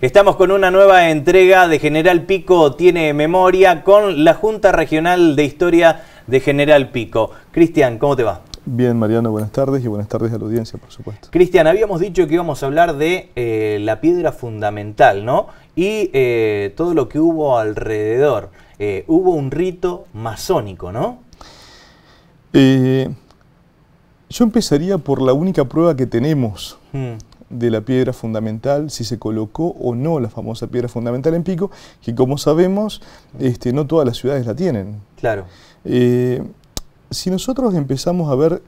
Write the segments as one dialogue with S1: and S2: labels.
S1: Estamos con una nueva entrega de General Pico Tiene Memoria con la Junta Regional de Historia de General Pico. Cristian, ¿cómo te va?
S2: Bien, Mariano, buenas tardes y buenas tardes a la audiencia, por supuesto.
S1: Cristian, habíamos dicho que íbamos a hablar de eh, la piedra fundamental, ¿no? Y eh, todo lo que hubo alrededor. Eh, hubo un rito masónico, ¿no?
S2: yo empezaría por la única prueba que tenemos hmm. de la piedra fundamental, si se colocó o no la famosa piedra fundamental en Pico, que como sabemos, este, no todas las ciudades la tienen. Claro si nosotros empezamos a ver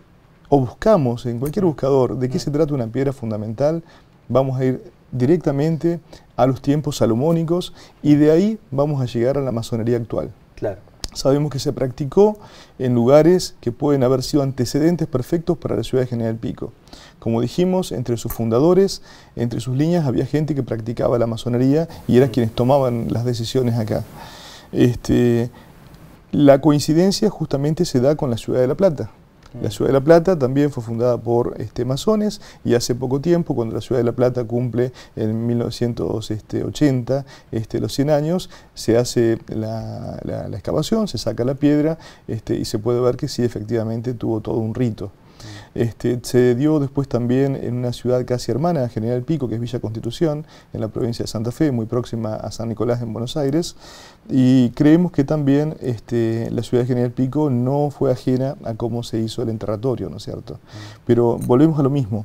S2: o buscamos en cualquier buscador de qué se mm. trata una piedra fundamental, vamos a ir directamente a los tiempos salomónicos y de ahí vamos a llegar a la masonería actual. Claro. Sabemos que se practicó en lugares que pueden haber sido antecedentes perfectos para la ciudad de General Pico. Como dijimos, entre sus fundadores, entre sus líneas, había gente que practicaba la masonería y eran mm. quienes tomaban las decisiones acá. Este, la coincidencia justamente se da con la ciudad de La Plata. La mm. ciudad de La Plata también fue fundada por este, masones y hace poco tiempo, cuando la ciudad de La Plata cumple en 1980 este, los 100 años, se hace la, excavación, se saca la piedra este, y se puede ver que sí, efectivamente tuvo todo un rito. Este, se dio después también en una ciudad casi hermana, General Pico, que es Villa Constitución, en la provincia de Santa Fe, muy próxima a San Nicolás en Buenos Aires. Y creemos que también este, la ciudad de General Pico no fue ajena a cómo se hizo el enterratorio, ¿no es cierto? Mm. Pero volvemos a lo mismo.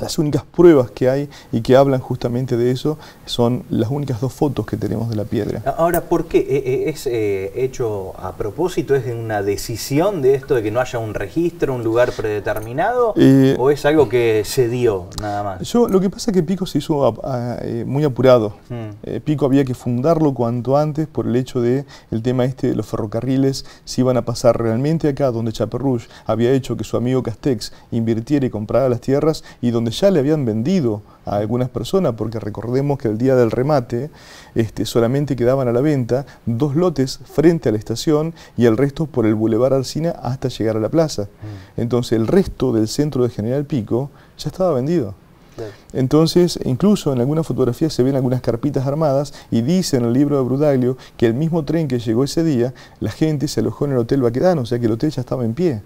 S2: Las únicas pruebas que hay y que hablan justamente de eso son las únicas dos fotos que tenemos de la piedra.
S1: Ahora, ¿por qué? Eh, eh, ¿Es eh, hecho a propósito? ¿Es una decisión de esto de que no haya un registro, un lugar predeterminado? ¿O es algo que se dio nada más?
S2: Yo, lo que pasa es que Pico se hizo muy apurado. Mm. Pico había que fundarlo cuanto antes por el hecho de el tema este de los ferrocarriles, si iban a pasar realmente acá, donde Chaperrouge había hecho que su amigo Castex invirtiera y comprara las tierras y donde ya le habían vendido a algunas personas, porque recordemos que el día del remate este, solamente quedaban a la venta dos lotes frente a la estación y el resto por el Boulevard Arcina hasta llegar a la plaza. Mm. Entonces el resto del centro de General Pico ya estaba vendido. Entonces, incluso en algunas fotografías se ven algunas carpitas armadas y dice en el libro de Brudaglio que el mismo tren que llegó ese día, la gente se alojó en el Hotel Baquedano, o sea que el hotel ya estaba en pie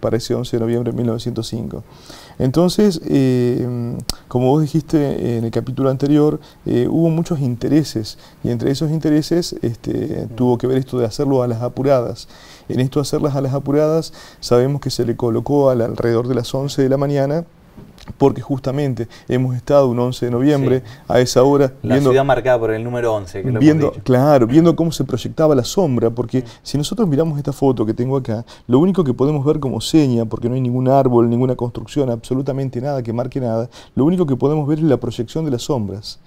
S2: para ese 11 de noviembre de 1905. Entonces, eh, como vos dijiste en el capítulo anterior, eh, hubo muchos intereses y entre esos intereses este, mm. tuvo que ver esto de hacerlo a las apuradas. En esto de hacerlas a las apuradas, sabemos que se le colocó alrededor de las 11 de la mañana porque justamente hemos estado un 11 de noviembre a esa hora. La ciudad
S1: marcada por el número 11. Que lo viendo,
S2: Claro, viendo cómo se proyectaba la sombra, porque si nosotros miramos esta foto que tengo acá, lo único que podemos ver como seña, porque no hay ningún árbol, ninguna construcción, absolutamente nada que marque nada, lo único que podemos ver es la proyección de las sombras.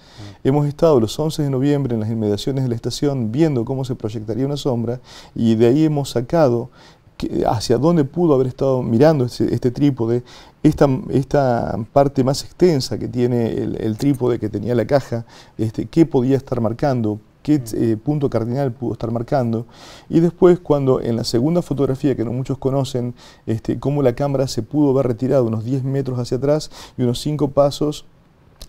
S2: Mm. Hemos estado los 11 de noviembre en las inmediaciones de la estación viendo cómo se proyectaría una sombra y de ahí hemos sacado hacia dónde pudo haber estado mirando este, este, trípode, esta, esta, parte más extensa que tiene el, trípode que tenía la caja, este, qué podía estar marcando, qué mm. eh, punto cardinal pudo estar marcando. Y después cuando en la segunda fotografía, que no muchos conocen, este, cómo la cámara se pudo haber retirado unos 10 metros hacia atrás y unos 5 pasos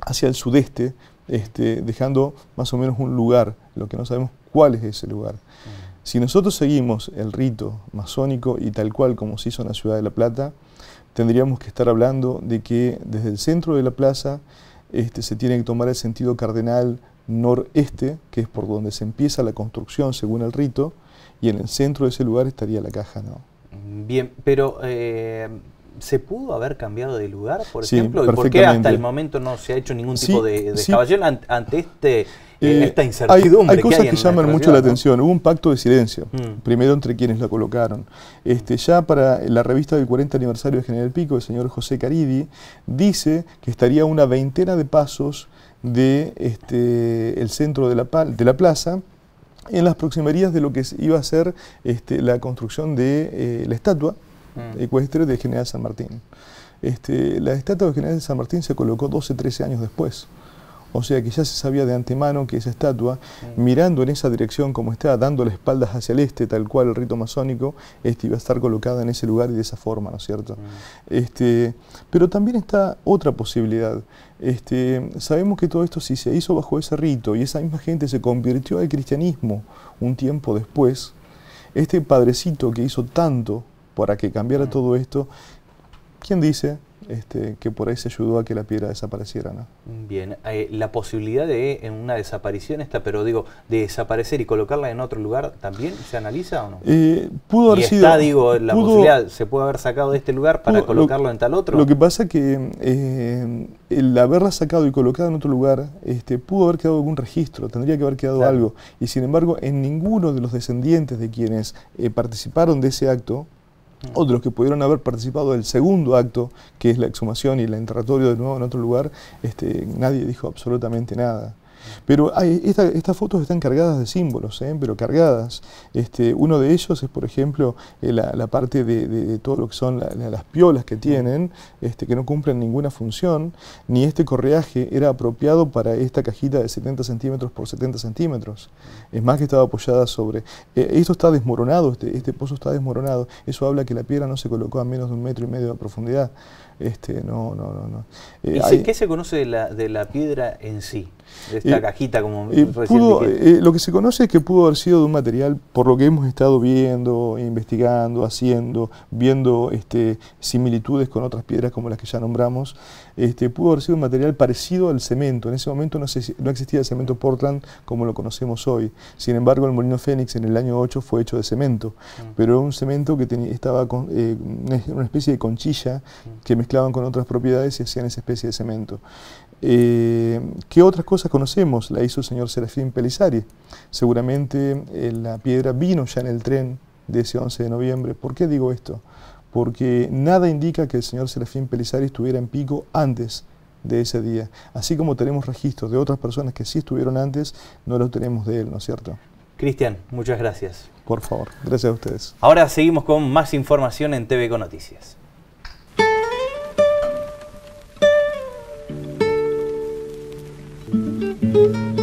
S2: hacia el sudeste, este, dejando más o menos un lugar, lo que no sabemos cuál es ese lugar. Mm. Si nosotros seguimos el rito masónico y tal cual como se hizo en la ciudad de La Plata, tendríamos que estar hablando de que desde el centro de la plaza este, se tiene que tomar el sentido cardenal noreste, que es por donde se empieza la construcción según el rito, y en el centro de ese lugar estaría la caja, ¿no?
S1: Bien, pero eh, ¿se pudo haber cambiado de lugar, por ejemplo? ¿Y por qué hasta el momento no se ha hecho ningún tipo de, de ante este eh, esta Hay, cosas que, llaman mucho la atención.
S2: Hubo un pacto de silencio, mm. primero entre quienes la colocaron. Este, ya para la revista del 40 aniversario de General Pico, el señor José Caridi dice que estaría a una veintena de pasos de este, centro de la, de la plaza en las proximerías de lo que iba a ser este, la construcción de eh, la estatua mm. ecuestre de General San Martín. Este, la estatua de General San Martín se colocó 12, 13 años después. O sea que ya se sabía de antemano que esa estatua, mirando en esa dirección como está, dando la espaldas hacia el este, tal cual el rito masónico, este iba a estar colocada en ese lugar y de esa forma, ¿no es cierto? Mm. Este, pero también está otra posibilidad. Este, sabemos que todo esto si se hizo bajo ese rito y esa misma gente se convirtió al cristianismo un tiempo después, este padrecito que hizo tanto para que cambiara mm. todo esto, ¿quién dice? Este, que por ahí se ayudó a que la piedra desapareciera.
S1: Bien, eh, la posibilidad de en una desaparición esta, pero digo, de desaparecer y colocarla en otro lugar, ¿también se analiza o no?
S2: Eh, pudo haber sido, Está, digo, la posibilidad,
S1: se puede haber sacado de este lugar para colocarlo en tal otro. Lo que
S2: pasa que eh, el haberla sacado y colocada en otro lugar, este, pudo haber quedado algún registro, tendría que haber quedado algo. Y sin embargo, en ninguno de los descendientes de quienes participaron de ese acto, otros que pudieron haber participado del segundo acto, que es la exhumación y el enterratorio de nuevo en otro lugar, este, nadie dijo absolutamente nada. Pero hay, estas fotos están cargadas de símbolos, ¿eh? pero cargadas. Este, uno de ellos es, por ejemplo, eh, la, parte de, todo lo que son las piolas que tienen, este, que no cumplen ninguna función, ni este correaje era apropiado para esta cajita de 70 centímetros por 70 centímetros. Es más que estaba apoyada sobre... Eh, esto está desmoronado, este, este pozo está desmoronado. Eso habla que la piedra no se colocó a menos de un metro y medio de profundidad. Este, no, no, no. no. ¿Y
S1: qué se conoce de la, de la piedra en sí? Este, la eh, cajita, como eh, eh, Lo
S2: que se conoce es que pudo haber sido de un material, por lo que hemos estado viendo, investigando, haciendo, viendo este, similitudes con otras piedras como las que ya nombramos, este, pudo haber sido un material parecido al cemento. En ese momento no, existía el cemento Portland como lo conocemos hoy. Sin embargo, el Molino Fénix en el año 8 fue hecho de cemento, mm. pero un cemento que tenía, estaba con una especie de conchilla mm. que mezclaban con otras propiedades y hacían esa especie de cemento. Eh, ¿Qué otras cosas conocemos? La hizo el señor Serafín Pelisari. Seguramente eh, la piedra vino ya en el tren de ese 11 de noviembre. ¿Por qué digo esto? Porque nada indica que el señor Serafín Pelisari estuviera en pico antes de ese día. Así como tenemos registros de otras personas que sí estuvieron antes, no los tenemos de él, ¿no es cierto?
S1: Cristian, muchas gracias.
S2: Por favor, gracias a ustedes.
S1: Ahora seguimos con más información en TV con Noticias. Música